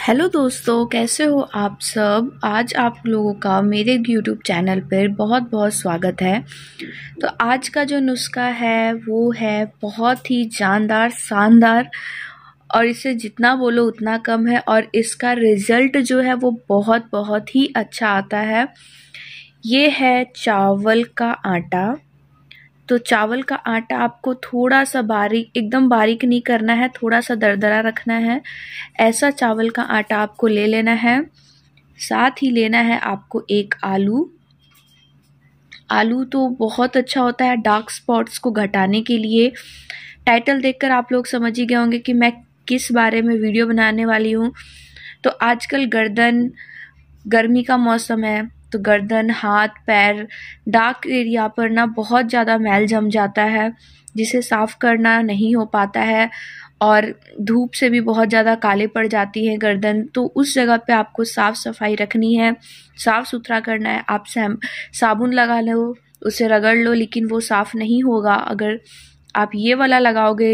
hello दोस्तों कैसे हो आप सब आज आप लोगों का मेरे यूट्यूब चैनल पर बहुत बहुत स्वागत है तो आज का जो नुस्खा है वो है बहुत ही जानदार शानदार और इसे जितना बोलो उतना कम है और इसका रिज़ल्ट जो है वो बहुत बहुत ही अच्छा आता है ये है चावल का आटा तो चावल का आटा आपको थोड़ा सा बारीक एकदम बारीक नहीं करना है थोड़ा सा दरदरा रखना है ऐसा चावल का आटा आपको ले लेना है साथ ही लेना है आपको एक आलू आलू तो बहुत अच्छा होता है डार्क स्पॉट्स को घटाने के लिए टाइटल देखकर आप लोग समझ ही गए होंगे कि मैं किस बारे में वीडियो बनाने वाली हूँ तो आजकल गर्दन गर्मी का मौसम है तो गर्दन हाथ पैर डार्क एरिया पर ना बहुत ज़्यादा मैल जम जाता है जिसे साफ़ करना नहीं हो पाता है और धूप से भी बहुत ज़्यादा काले पड़ जाती है गर्दन तो उस जगह पे आपको साफ़ सफाई रखनी है साफ़ सुथरा करना है आप सैम साबुन लगा लो उसे रगड़ लो लेकिन वो साफ़ नहीं होगा अगर आप ये वाला लगाओगे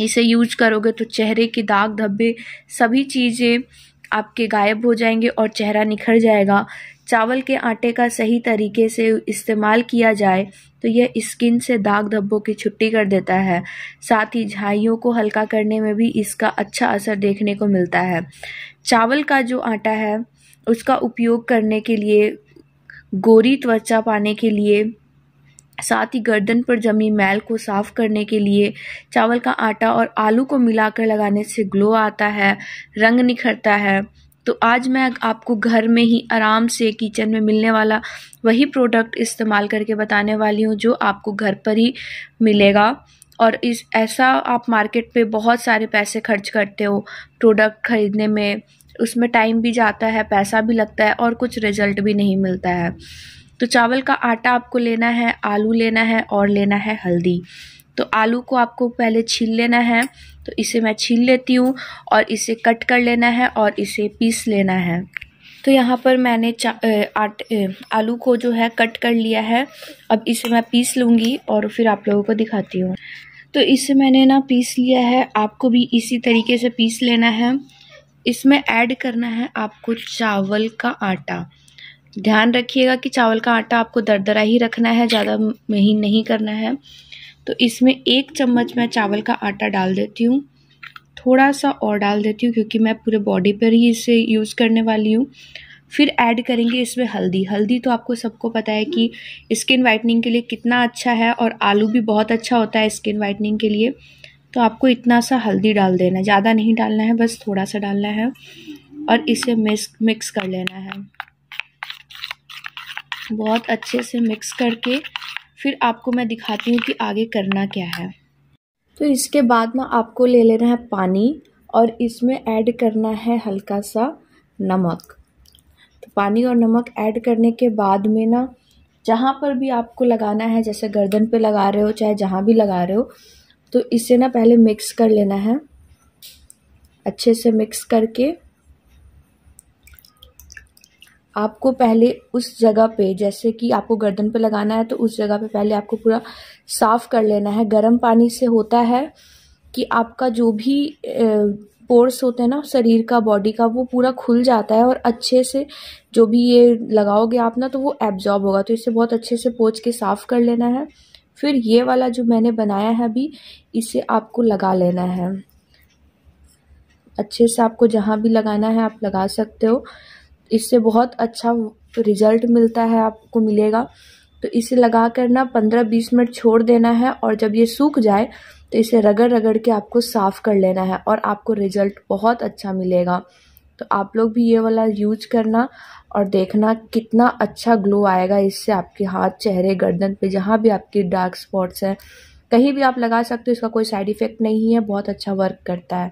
इसे यूज करोगे तो चेहरे के दाग धब्बे सभी चीज़ें आपके गायब हो जाएंगे और चेहरा निखर जाएगा चावल के आटे का सही तरीके से इस्तेमाल किया जाए तो यह स्किन से दाग धब्बों की छुट्टी कर देता है साथ ही झाइयों को हल्का करने में भी इसका अच्छा असर देखने को मिलता है चावल का जो आटा है उसका उपयोग करने के लिए गोरी त्वचा पाने के लिए साथ ही गर्दन पर जमी मैल को साफ करने के लिए चावल का आटा और आलू को मिलाकर लगाने से ग्लो आता है रंग निखरता है तो आज मैं आपको घर में ही आराम से किचन में मिलने वाला वही प्रोडक्ट इस्तेमाल करके बताने वाली हूँ जो आपको घर पर ही मिलेगा और इस ऐसा आप मार्केट पे बहुत सारे पैसे खर्च करते हो प्रोडक्ट ख़रीदने में उसमें टाइम भी जाता है पैसा भी लगता है और कुछ रिजल्ट भी नहीं मिलता है तो चावल का आटा आपको लेना है आलू लेना है और लेना है हल्दी तो आलू को आपको पहले छील लेना है तो इसे मैं छील लेती हूँ और इसे कट कर लेना है और इसे पीस लेना है तो यहाँ पर मैंने आट आलू को जो है कट कर लिया है अब इसे मैं पीस लूँगी और फिर आप लोगों को दिखाती हूँ तो इसे मैंने ना पीस लिया है आपको भी इसी तरीके से पीस लेना है इसमें ऐड करना है आपको चावल का आटा ध्यान रखिएगा कि चावल का आटा आपको दरदरा ही रखना है ज़्यादा महीन नहीं करना है तो इसमें एक चम्मच मैं चावल का आटा डाल देती हूँ थोड़ा सा और डाल देती हूँ क्योंकि मैं पूरे बॉडी पर ही इसे यूज़ करने वाली हूँ फिर ऐड करेंगे इसमें हल्दी हल्दी तो आपको सबको पता है कि स्किन वाइटनिंग के लिए कितना अच्छा है और आलू भी बहुत अच्छा होता है स्किन वाइटनिंग के लिए तो आपको इतना सा हल्दी डाल देना है ज़्यादा नहीं डालना है बस थोड़ा सा डालना है और इसे मिक्स मिक्स कर लेना है बहुत अच्छे से मिक्स करके फिर आपको मैं दिखाती हूँ कि आगे करना क्या है तो इसके बाद ना आपको ले लेना है पानी और इसमें ऐड करना है हल्का सा नमक तो पानी और नमक ऐड करने के बाद में ना जहाँ पर भी आपको लगाना है जैसे गर्दन पे लगा रहे हो चाहे जहाँ भी लगा रहे हो तो इसे ना पहले मिक्स कर लेना है अच्छे से मिक्स करके आपको पहले उस जगह पे जैसे कि आपको गर्दन पे लगाना है तो उस जगह पे पहले आपको पूरा साफ़ कर लेना है गर्म पानी से होता है कि आपका जो भी पोर्स होते हैं ना शरीर का बॉडी का वो पूरा खुल जाता है और अच्छे से जो भी ये लगाओगे आप ना तो वो एब्जॉर्ब होगा तो इसे बहुत अच्छे से पोच के साफ़ कर लेना है फिर ये वाला जो मैंने बनाया है अभी इसे आपको लगा लेना है अच्छे से आपको जहाँ भी लगाना है आप लगा सकते हो इससे बहुत अच्छा रिजल्ट मिलता है आपको मिलेगा तो इसे लगा कर ना पंद्रह बीस मिनट छोड़ देना है और जब ये सूख जाए तो इसे रगड़ रगड़ के आपको साफ़ कर लेना है और आपको रिजल्ट बहुत अच्छा मिलेगा तो आप लोग भी ये वाला यूज करना और देखना कितना अच्छा ग्लो आएगा इससे आपके हाथ चेहरे गर्दन पे जहाँ भी आपकी डार्क स्पॉट्स हैं कहीं भी आप लगा सकते हो इसका कोई साइड इफ़ेक्ट नहीं है बहुत अच्छा वर्क करता है